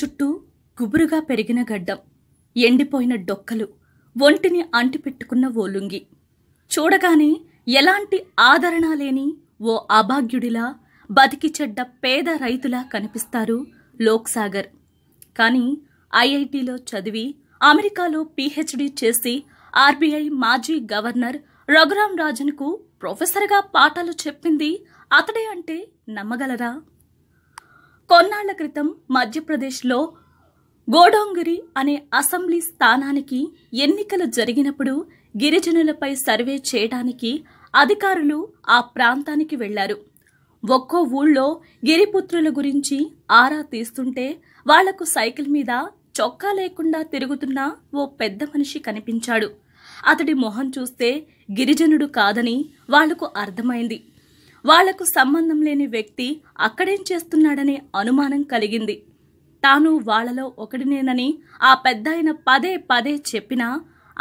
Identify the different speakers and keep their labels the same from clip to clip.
Speaker 1: చుట్టూ గుబురుగా పెరిగిన గడ్డం ఎండిపోయిన డొక్కలు ఒంటిని అంటిపెట్టుకున్న ఓ లుంగి చూడగానే ఎలాంటి ఆదరణ లేని ఓ అభాగ్యుడిలా బతికి చెడ్డ పేద రైతులా కనిపిస్తారు లోక్సాగర్ కానీ ఐఐటిలో చదివి అమెరికాలో పీహెచ్డి చేసి ఆర్బీఐ మాజీ గవర్నర్ రఘురాం రాజన్కు ప్రొఫెసర్గా పాఠాలు చెప్పింది అతడే అంటే నమ్మగలరా కొన్నాళ్ల క్రితం మధ్యప్రదేశ్లో గోడోంగిరి అనే అసెంబ్లీ స్థానానికి ఎన్నికలు జరిగినప్పుడు గిరిజనులపై సర్వే చేయడానికి అధికారులు ఆ ప్రాంతానికి వెళ్లారు ఒక్కో ఊళ్ళో గిరిపుత్రుల గురించి ఆరా తీస్తుంటే వాళ్లకు సైకిల్ మీద చొక్కా లేకుండా తిరుగుతున్న ఓ పెద్ద మనిషి కనిపించాడు అతడి మొహం చూస్తే గిరిజనుడు కాదని వాళ్లకు అర్థమైంది వాళ్లకు సంబంధం లేని వ్యక్తి అక్కడేం చేస్తున్నాడనే అనుమానం కలిగింది తాను వాళ్లలో ఒకడినేనని ఆ పెద్దాయన పదే పదే చెప్పినా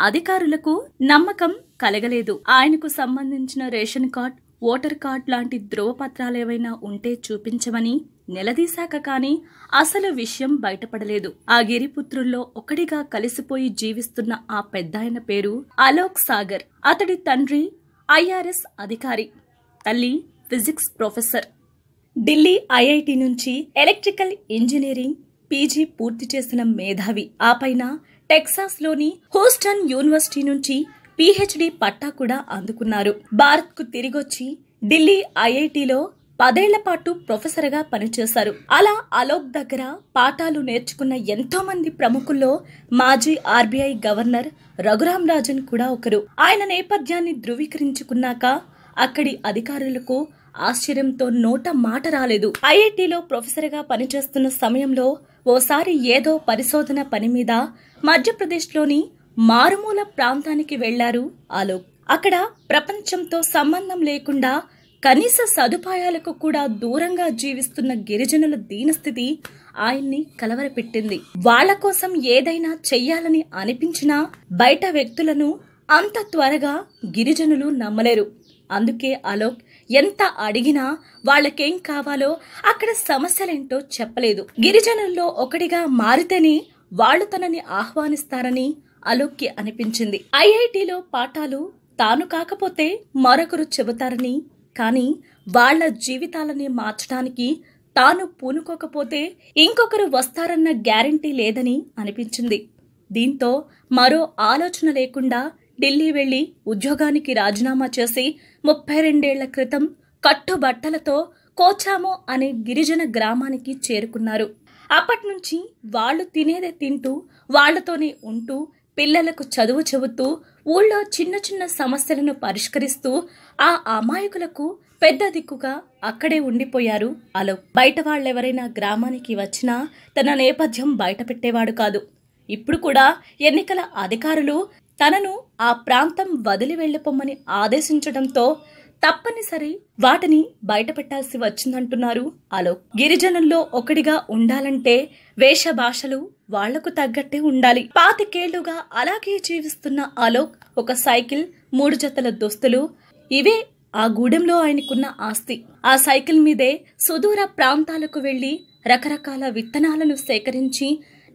Speaker 1: అధికారులకు నమ్మకం కలగలేదు ఆయనకు సంబంధించిన రేషన్ కార్డ్ ఓటర్ కార్డ్ లాంటి ధ్రువపత్రాలేవైనా ఉంటే చూపించమని నిలదీశాక కానీ అసలు విషయం బయటపడలేదు ఆ గిరిపుత్రుల్లో ఒకటిగా కలిసిపోయి జీవిస్తున్న ఆ పెద్దాయన పేరు అలోక్ సాగర్ అతడి తండ్రి ఐఆర్ఎస్ అధికారి తల్లి ఫిజిక్స్ ప్రొఫెసర్ ఢిల్లీ ఐఐటి నుంచి ఎలక్ట్రికల్ ఇంజనీరింగ్ పీజీ పూర్తి చేసిన మేధావి ఆ పైన టెక్సాస్లోని హూస్టన్ యూనివర్సిటీ నుంచి పీహెచ్డీ పట్టా కూడా అందుకున్నారు భారత్కు తిరిగొచ్చి ఢిల్లీ ఐఐటిలో పదేళ్ల పాటు ప్రొఫెసర్గా పనిచేశారు అలా అలోక్ దగ్గర పాఠాలు నేర్చుకున్న ఎంతో మంది ప్రముఖుల్లో మాజీ ఆర్బీఐ గవర్నర్ రఘురాం రాజన్ కూడా ఒకరు ఆయన నేపథ్యాన్ని ధృవీకరించుకున్నాక అక్కడి అధికారులకు ఆశ్చర్యంతో నోట మాట రాలేదు ఐఐటిలో ప్రొఫెసర్గా పనిచేస్తున్న సమయంలో ఓసారి ఏదో పరిశోధన పని మీద మధ్యప్రదేశ్లోని మారుమూల ప్రాంతానికి వెళ్లారు ఆలోక్ అక్కడ ప్రపంచంతో సంబంధం లేకుండా కనీస సదుపాయాలకు కూడా దూరంగా జీవిస్తున్న గిరిజనుల దీనస్థితి ఆయన్ని కలవరపెట్టింది వాళ్ల కోసం ఏదైనా చెయ్యాలని అనిపించినా బయట వ్యక్తులను అంత త్వరగా గిరిజనులు నమ్మలేరు అందుకే అలోక్ ఎంత అడిగినా వాళ్ళకేం కావాలో అక్కడ సమస్యలేంటో చెప్పలేదు గిరిజనుల్లో ఒకటిగా మారితేనే వాళ్ళు తనని ఆహ్వానిస్తారని అలోక్కి అనిపించింది ఐఐటిలో పాఠాలు తాను కాకపోతే మరొకరు చెబుతారని కానీ వాళ్ల జీవితాలని మార్చడానికి తాను పూనుకోకపోతే ఇంకొకరు వస్తారన్న గ్యారంటీ లేదని అనిపించింది దీంతో మరో ఆలోచన లేకుండా ఢిల్లీ వెళ్లి ఉద్యోగానికి రాజీనామా చేసి ముప్పై రెండేళ్ల క్రితం కట్టుబట్టలతో కోచామో అనే గిరిజన గ్రామానికి చేరుకున్నారు అప్పటి నుంచి వాళ్ళు తినేదే తింటూ వాళ్లతోనే ఉంటూ పిల్లలకు చదువు చెబుతూ ఊళ్ళో చిన్న చిన్న సమస్యలను పరిష్కరిస్తూ ఆ అమాయకులకు పెద్ద దిక్కుగా అక్కడే ఉండిపోయారు అలో బయట వాళ్ళెవరైనా గ్రామానికి వచ్చినా తన నేపథ్యం బయట పెట్టేవాడు కాదు ఇప్పుడు కూడా ఎన్నికల అధికారులు తనను ఆ ప్రాంతం వదిలి వెళ్ళిపోమని ఆదేశించడంతో తప్పనిసరి వాటిని బయటపెట్టాల్సి వచ్చిందంటున్నారు అలోక్ గిరిజనుల్లో ఒకటిగా ఉండాలంటే వేష భాషలు వాళ్లకు తగ్గట్టే ఉండాలి పాతికేళ్లుగా అలాగే జీవిస్తున్న అలోక్ ఒక సైకిల్ మూడు జతల దుస్తులు ఇవే ఆ గూడెంలో ఆయనకున్న ఆస్తి ఆ సైకిల్ మీదే సుదూర ప్రాంతాలకు వెళ్లి రకరకాల విత్తనాలను సేకరించి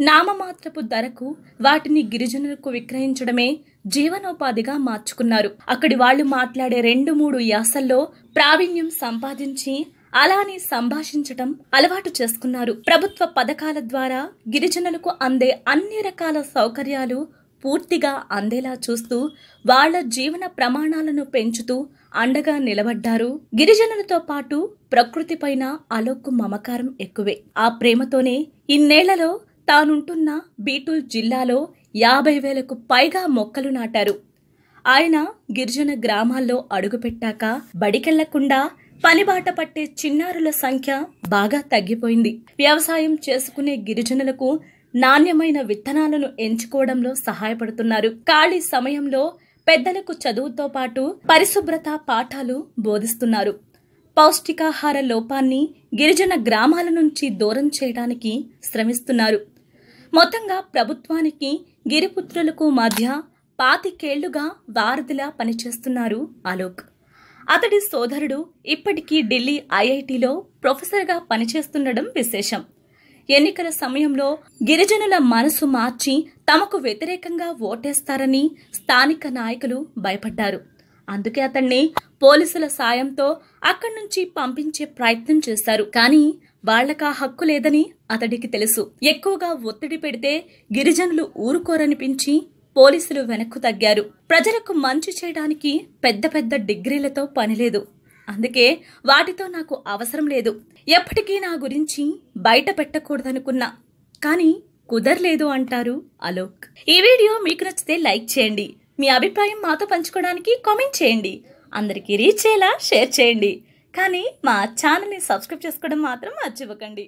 Speaker 1: నామమాత్రపు ధరకు వాటిని గిరిజనులకు విక్రయించడమే జీవనోపాధిగా మార్చుకున్నారు అక్కడి వాళ్ళు మాట్లాడే రెండు మూడు యాసల్లో ప్రావీణ్యం సంపాదించి అలానే సంభాషించటం అలవాటు చేసుకున్నారు ప్రభుత్వ పథకాల ద్వారా గిరిజనులకు అందే అన్ని రకాల సౌకర్యాలు పూర్తిగా అందేలా చూస్తూ వాళ్ల జీవన ప్రమాణాలను పెంచుతూ అండగా నిలబడ్డారు గిరిజనులతో పాటు ప్రకృతిపైన అలోకు మమకారం ఎక్కువే ఆ ప్రేమతోనే ఇన్నేళ్లలో తానుంటున్న బీటూల్ జిల్లాలో యాభై వేలకు పైగా మొక్కలు నాటారు ఆయన గిరిజన గ్రామాల్లో అడుగుపెట్టాక బడికెళ్లకుండా పనిబాట పట్టే చిన్నారుల సంఖ్య బాగా తగ్గిపోయింది వ్యవసాయం చేసుకునే గిరిజనులకు నాణ్యమైన విత్తనాలను ఎంచుకోవడంలో సహాయపడుతున్నారు ఖాళీ సమయంలో పెద్దలకు చదువుతో పాటు పరిశుభ్రత పాఠాలు బోధిస్తున్నారు పౌష్టికాహార లోపాన్ని గిరిజన గ్రామాల నుంచి దూరం చేయడానికి శ్రమిస్తున్నారు మొత్తంగా ప్రభుత్వానికి గిరిపుత్రులకు మధ్య పాతికేళ్లుగా వారధిలా పనిచేస్తున్నారు ఆలోక్ అతడి సోదరుడు ఇప్పటికీ ఢిల్లీ ఐఐటిలో ప్రొఫెసర్గా పనిచేస్తుండడం విశేషం ఎన్నికల సమయంలో గిరిజనుల మనసు మార్చి తమకు వ్యతిరేకంగా ఓటేస్తారని స్థానిక నాయకులు భయపడ్డారు అందుకే అతన్ని పోలీసుల సాయంతో అక్కడి నుంచి పంపించే ప్రయత్నం చేశారు కానీ వాళ్లకా హక్కు లేదని అతడికి తెలుసు ఎక్కువగా ఒత్తిడి పెడితే గిరిజనులు ఊరుకోరనిపించి పోలీసులు వెనక్కు తగ్గారు ప్రజలకు మంచి చేయడానికి పెద్ద పెద్ద డిగ్రీలతో పనిలేదు అందుకే వాటితో నాకు అవసరం లేదు ఎప్పటికీ నా గురించి బయట పెట్టకూడదనుకున్నా కానీ కుదరలేదు అంటారు అలోక్ ఈ వీడియో మీకు నచ్చితే లైక్ చేయండి మీ అభిప్రాయం మాతో పంచుకోవడానికి కామెంట్ చేయండి అందరికీ రీచ్ అయ్యేలా షేర్ చేయండి కానీ మా ఛానల్ని సబ్స్క్రైబ్ చేసుకోవడం మాత్రం మర్చివ్వకండి